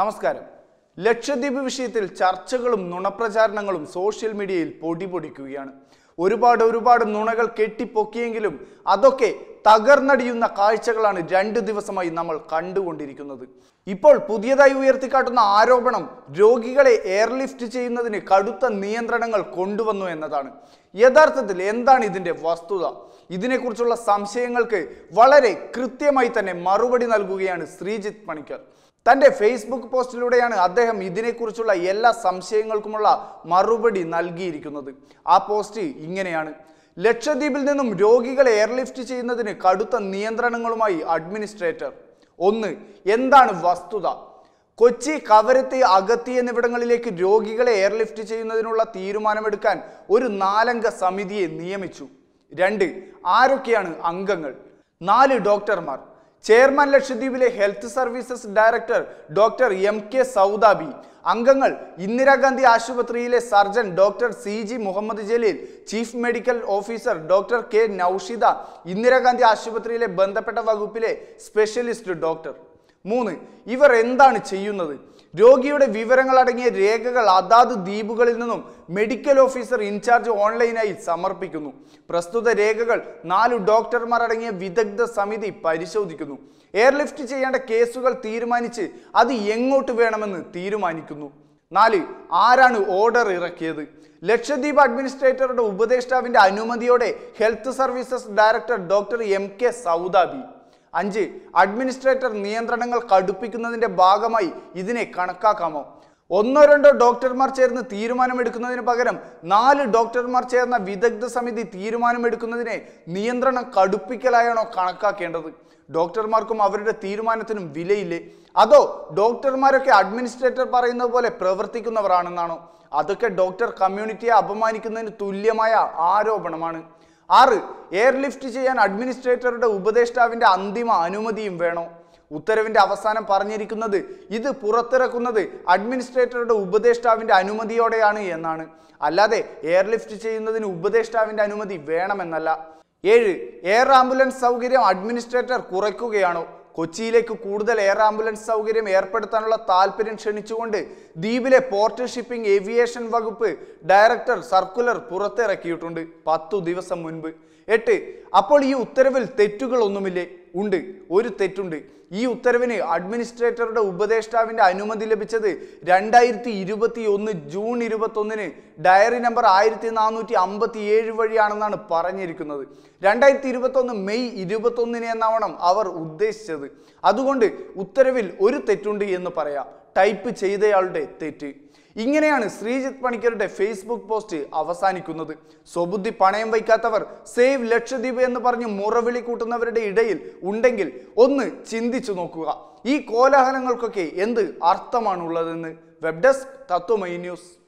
നമസ്കാരം ലക്ഷദ്വീപ് വിഷയത്തിൽ ചർച്ചകളും നുണപ്രചാരണങ്ങളും സോഷ്യൽ മീഡിയയിൽ പൊടിപൊടിക്കുകയാണ് ഒരുപാട് ഒരുപാട് നുണകൾ കെട്ടിപ്പൊക്കിയെങ്കിലും അതൊക്കെ തകർന്നടിയുന്ന കാഴ്ചകളാണ് രണ്ട് ദിവസമായി നമ്മൾ കണ്ടുകൊണ്ടിരിക്കുന്നത് ഇപ്പോൾ പുതിയതായി ഉയർത്തിക്കാട്ടുന്ന ആരോപണം രോഗികളെ എയർലിഫ്റ്റ് ചെയ്യുന്നതിന് കടുത്ത നിയന്ത്രണങ്ങൾ കൊണ്ടുവന്നു എന്നതാണ് യഥാർത്ഥത്തിൽ എന്താണ് ഇതിൻ്റെ വസ്തുത ഇതിനെക്കുറിച്ചുള്ള സംശയങ്ങൾക്ക് വളരെ കൃത്യമായി തന്നെ മറുപടി നൽകുകയാണ് ശ്രീജിത്ത് പണിക്കർ തൻ്റെ ഫേസ്ബുക്ക് പോസ്റ്റിലൂടെയാണ് അദ്ദേഹം ഇതിനെക്കുറിച്ചുള്ള എല്ലാ സംശയങ്ങൾക്കുമുള്ള മറുപടി നൽകിയിരിക്കുന്നത് ആ പോസ്റ്റ് ഇങ്ങനെയാണ് ലക്ഷദ്വീപിൽ നിന്നും രോഗികളെ എയർലിഫ്റ്റ് ചെയ്യുന്നതിന് കടുത്ത നിയന്ത്രണങ്ങളുമായി അഡ്മിനിസ്ട്രേറ്റർ ഒന്ന് എന്താണ് വസ്തുത കൊച്ചി കവരത്തി അഗത്തി എന്നിവിടങ്ങളിലേക്ക് രോഗികളെ എയർലിഫ്റ്റ് ചെയ്യുന്നതിനുള്ള തീരുമാനമെടുക്കാൻ ഒരു നാലംഗ സമിതിയെ നിയമിച്ചു രണ്ട് ആരൊക്കെയാണ് അംഗങ്ങൾ നാല് ഡോക്ടർമാർ ചെയർമാൻ ലക്ഷദ്വീപിലെ health services director doctor M K Saudabi അംഗങ്ങൾ ഇന്ദിരാഗാന്ധി ആശുപത്രിയിലെ surgeon doctor C G Muhammad Jaleel chief medical officer doctor K Naushida Indira Gandhi ആശുപത്രിയിലെ ബന്ധപ്പെട്ട വകുപ്പിലെ സ്പെഷ്യലിസ്റ്റ് ഡോക്ടർ മൂന്ന് ഇവർ എന്താണ് ചെയ്യുന്നത് രോഗിയുടെ വിവരങ്ങൾ അടങ്ങിയ രേഖകൾ അതാത് ദ്വീപുകളിൽ നിന്നും മെഡിക്കൽ ഓഫീസർ ഇൻചാർജ് ഓൺലൈനായി സമർപ്പിക്കുന്നു പ്രസ്തുത രേഖകൾ നാലു ഡോക്ടർമാർ അടങ്ങിയ വിദഗ്ധ സമിതി പരിശോധിക്കുന്നു എയർലിഫ്റ്റ് ചെയ്യേണ്ട കേസുകൾ തീരുമാനിച്ച് അത് എങ്ങോട്ട് വേണമെന്ന് തീരുമാനിക്കുന്നു നാല് ആരാണ് ഓർഡർ ഇറക്കിയത് ലക്ഷദ്വീപ് അഡ്മിനിസ്ട്രേറ്ററുടെ ഉപദേഷ്ടാവിന്റെ അനുമതിയോടെ health services director doctor M K Saudabi അഞ്ച് അഡ്മിനിസ്ട്രേറ്റർ നിയന്ത്രണങ്ങൾ കടുപ്പിക്കുന്നതിൻ്റെ ഭാഗമായി ഇതിനെ കണക്കാക്കാമോ ഒന്നോ രണ്ടോ ഡോക്ടർമാർ ചേർന്ന് തീരുമാനമെടുക്കുന്നതിന് പകരം നാല് ഡോക്ടർമാർ ചേർന്ന വിദഗ്ധ സമിതി തീരുമാനമെടുക്കുന്നതിനെ നിയന്ത്രണം കടുപ്പിക്കലായാണോ കണക്കാക്കേണ്ടത് ഡോക്ടർമാർക്കും അവരുടെ തീരുമാനത്തിനും വിലയില്ലേ അതോ ഡോക്ടർമാരൊക്കെ അഡ്മിനിസ്ട്രേറ്റർ പറയുന്നത് പോലെ പ്രവർത്തിക്കുന്നവരാണെന്നാണോ അതൊക്കെ ഡോക്ടർ കമ്മ്യൂണിറ്റിയെ അപമാനിക്കുന്നതിന് തുല്യമായ ആരോപണമാണ് ആറ് എയർലിഫ്റ്റ് ചെയ്യാൻ അഡ്മിനിസ്ട്രേറ്ററുടെ ഉപദേഷ്ടാവിൻ്റെ അന്തിമ അനുമതിയും വേണോ ഉത്തരവിൻ്റെ അവസാനം പറഞ്ഞിരിക്കുന്നത് ഇത് പുറത്തിറക്കുന്നത് അഡ്മിനിസ്ട്രേറ്ററുടെ ഉപദേഷ്ടാവിൻ്റെ അനുമതിയോടെയാണ് എന്നാണ് അല്ലാതെ എയർലിഫ്റ്റ് ചെയ്യുന്നതിന് ഉപദേഷ്ടാവിൻ്റെ അനുമതി വേണമെന്നല്ല ഏഴ് എയർ ആംബുലൻസ് സൗകര്യം അഡ്മിനിസ്ട്രേറ്റർ കുറയ്ക്കുകയാണോ കൊച്ചിയിലേക്ക് കൂടുതൽ എയർ ആംബുലൻസ് സൗകര്യം ഏർപ്പെടുത്താനുള്ള താല്പര്യം ക്ഷണിച്ചുകൊണ്ട് ദ്വീപിലെ പോർട്ട് ഷിപ്പിംഗ് ഏവിയേഷൻ വകുപ്പ് ഡയറക്ടർ സർക്കുലർ പുറത്തിറക്കിയിട്ടുണ്ട് പത്തു ദിവസം മുൻപ് എട്ട് അപ്പോൾ ഈ ഉത്തരവിൽ തെറ്റുകളൊന്നുമില്ലേ ഉണ്ട് ഒരു തെറ്റുണ്ട് ഈ ഉത്തരവിന് അഡ്മിനിസ്ട്രേറ്ററുടെ ഉപദേഷ്ടാവിന്റെ അനുമതി ലഭിച്ചത് രണ്ടായിരത്തി ഇരുപത്തി ഒന്ന് ജൂൺ ഇരുപത്തൊന്നിന് ഡയറി നമ്പർ ആയിരത്തി നാനൂറ്റി അമ്പത്തി ഏഴ് വഴിയാണെന്നാണ് പറഞ്ഞിരിക്കുന്നത് രണ്ടായിരത്തി ഇരുപത്തൊന്ന് മെയ് ഇരുപത്തൊന്നിന് എന്നാവണം അവർ ഉദ്ദേശിച്ചത് അതുകൊണ്ട് ഉത്തരവിൽ ഒരു തെറ്റുണ്ട് എന്ന് പറയാം ടൈപ്പ് ചെയ്തയാളുടെ തെറ്റ് ഇങ്ങനെയാണ് ശ്രീജിത്ത് പണിക്കരുടെ ഫേസ്ബുക്ക് പോസ്റ്റ് അവസാനിക്കുന്നത് സ്വബുദ്ധി പണയം വയ്ക്കാത്തവർ സേവ് ലക്ഷദ്വീപ് എന്ന് പറഞ്ഞ് മുറവിളി കൂട്ടുന്നവരുടെ ഇടയിൽ ഉണ്ടെങ്കിൽ ഒന്ന് ചിന്തിച്ചു നോക്കുക ഈ കോലാഹലങ്ങൾക്കൊക്കെ എന്ത് അർത്ഥമാണുള്ളതെന്ന് വെബ് ഡെസ്ക് തത്വമൈ ന്യൂസ്